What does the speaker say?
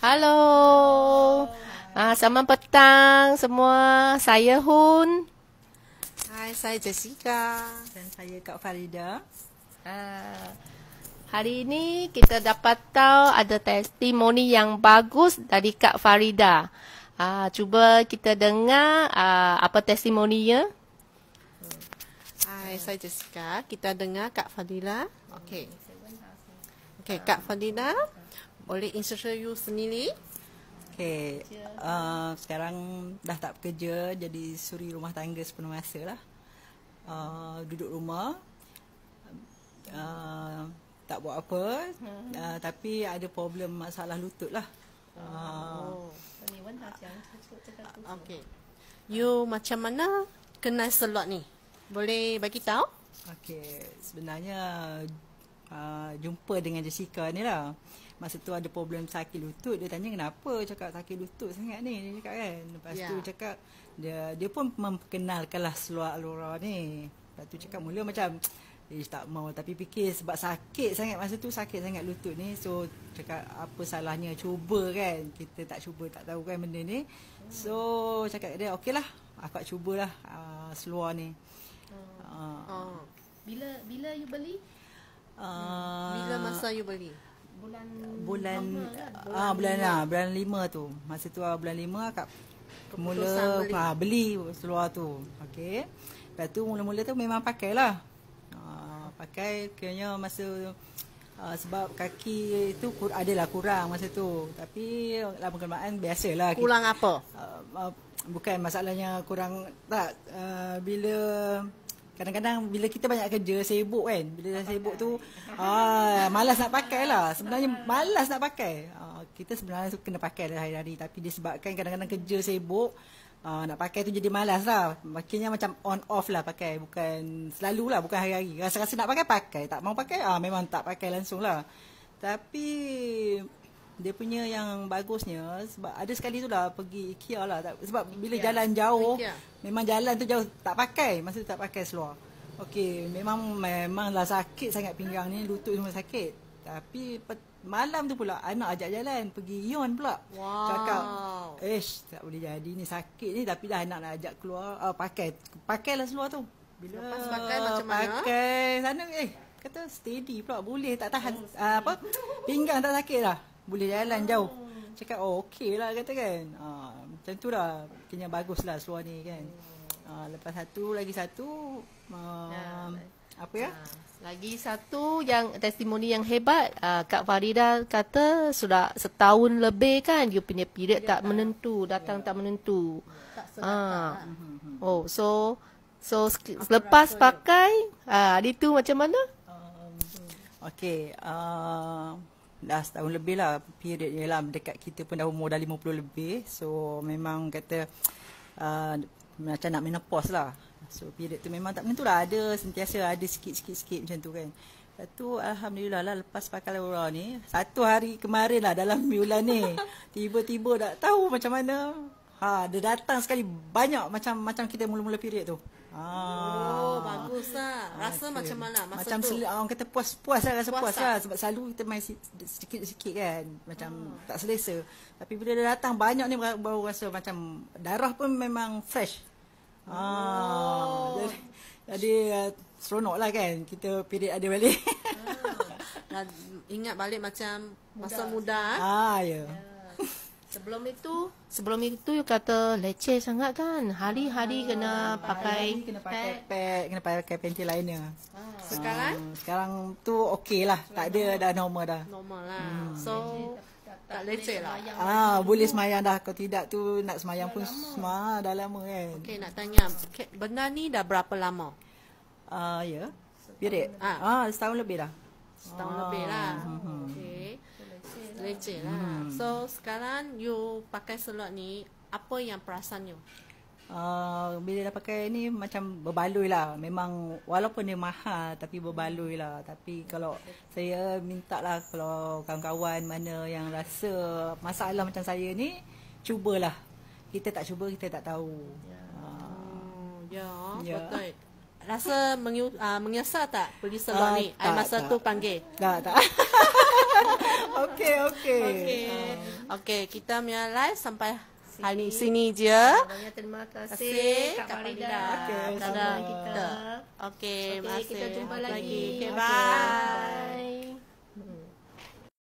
Hello. Ah, selamat petang semua. Saya Hun. Hai, saya Jessica dan saya Kak Farida. Ah. Hari ini kita dapat tahu ada testimoni yang bagus dari Kak Farida. Ah, cuba kita dengar ah, apa testimoninya. Hai, saya Jessica. Kita dengar Kak Farida. Okey. Okey, Kak Farida. Okay oleh insurer you sendiri? Okay. Uh, sekarang dah tak bekerja jadi suri rumah tangga sepenuh masa lah. Uh, duduk rumah. Uh, tak buat apa hmm. uh, tapi ada problem masalah lutut lah. Uh, oh, okay. You macam mana kenal selot ni? Boleh bagi tahu? Okay. Sebenarnya uh, jumpa dengan Jessica ni lah. Masa tu ada problem sakit lutut. Dia tanya kenapa cakap sakit lutut sangat ni. Dia cakap kan. Lepas yeah. tu ya. cakap dia, dia pun memperkenalkan lah seluar Alora ni. Lepas tu cakap mula macam Ish, tak mau tapi fikir sebab sakit sangat masa tu sakit sangat lutut ni so cakap apa salahnya cuba kan kita tak cuba tak tahu kan benda ni so cakap dia okey lah aku cubalah uh, ah, seluar ni uh. bila bila you beli Hmm. bila masa you beli? Bulan bulan lah, ah bulan lah, bulan lima tu. Masa tu ah bulan lima akak mula beli. Ha, beli seluar tu. Okey. Lepas tu mula-mula tu memang pakailah. Ha, ah, pakai kiranya masa Uh, sebab kaki itu kur- lah kurang masa tu tapi lama biasa biasalah kurang apa uh, uh, bukan masalahnya kurang tak uh, bila Kadang-kadang bila kita banyak kerja, sibuk kan. Bila dah sibuk tu, ah, malas nak pakai lah. Sebenarnya malas nak pakai. Ah, kita sebenarnya kena pakai dah hari-hari. Tapi disebabkan kadang-kadang kerja sibuk, ah, nak pakai tu jadi malas lah. Makinnya macam on-off lah pakai. Bukan selalu lah, bukan hari-hari. Rasa-rasa nak pakai, pakai. Tak mau pakai, ah, memang tak pakai langsung lah. Tapi dia punya yang bagusnya sebab ada sekali tu lah pergi IKEA lah tak, sebab IKEA. bila jalan jauh IKEA. memang jalan tu jauh tak pakai masa tu tak pakai seluar okey memang memanglah sakit sangat pinggang ni lutut semua sakit tapi malam tu pula anak ajak jalan pergi ion pula wow. cakap eh tak boleh jadi ni sakit ni tapi dah anak nak ajak keluar uh, pakai lah seluar tu bila Lepas pakai macam mana pakai sana eh kata steady pula boleh tak tahan oh, uh, apa pinggang tak sakit lah boleh jalan jauh. Cakap, oh okey lah kata kan. Ha, macam tu lah, kena bagus lah seluar ni kan. Ha, lepas satu, lagi satu. Um, nah, apa ya? Nah, lagi satu yang testimoni yang hebat, uh, Kak Farida kata sudah setahun lebih kan dia punya period tak, tak menentu, datang yeah. tak menentu. Tak uh. Oh, so so apa lepas ya. pakai, ah uh, itu macam mana? Um, okay. Uh, dah setahun lebih lah period ni lah dekat kita pun dah umur dah lima puluh lebih so memang kata uh, macam nak menopause lah so period tu memang tak menentu lah. ada sentiasa ada sikit-sikit-sikit macam tu kan lepas tu Alhamdulillah lah lepas pakai Laura ni satu hari kemarin lah dalam bulan ni tiba-tiba tak tahu macam mana Ha, dia datang sekali banyak macam macam kita mula-mula period tu. Oh, ah. bagus lah. Rasa okay. macam mana masa macam tu? Macam orang kata puas-puas lah. Rasa puas, puas lah. lah? Sebab selalu kita main sedikit-sedikit kan. Macam hmm. tak selesa. Tapi bila dia datang banyak ni baru rasa macam darah pun memang fresh. Ah. Oh. Ah, jadi, jadi uh, seronok lah kan. Kita pilih ada balik. ah. Ingat balik macam masa muda. muda. Eh? Ah, ya. Yeah. Yeah. Sebelum itu, sebelum itu you kata leceh sangat kan. Hari-hari ah, kena pakai kena pakai pad, kena pakai panty lainnya. Ah. Sekarang? Hmm, sekarang tu okey lah. Tak ada normal. dah normal dah. Normal lah. Hmm. So, tak leceh lah. Ah, lah. boleh semayang dah. Kalau tidak tu nak semayang pun semua ah, dah lama kan. Okey, nak tanya. Benda ni dah berapa lama? Ah, ya. Yeah. Biar dek. Ah. ah. setahun lebih dah. Setahun ah. lebih lah. Hmm. hmm leceh lah. Hmm. So sekarang you pakai seluar ni, apa yang perasan you? Uh, bila dah pakai ni macam berbaloi lah Memang walaupun dia mahal tapi berbaloi lah Tapi kalau saya minta lah kalau kawan-kawan mana yang rasa masalah macam saya ni Cubalah Kita tak cuba kita tak tahu Ya yeah. uh. Oh, yeah, yeah. betul Rasa ah, menyu- uh, tak pergi seluar uh, ni? Tak, masa tak. tu panggil? Tak tak okay, okay. Okay, ah. Okay, kita punya live sampai sini. hari sini je. Banyak terima kasih, kasih Kak Farida. Okay, sama. kita. Okay, okay kita jumpa lagi. lagi. Okay, bye. Okay, bye.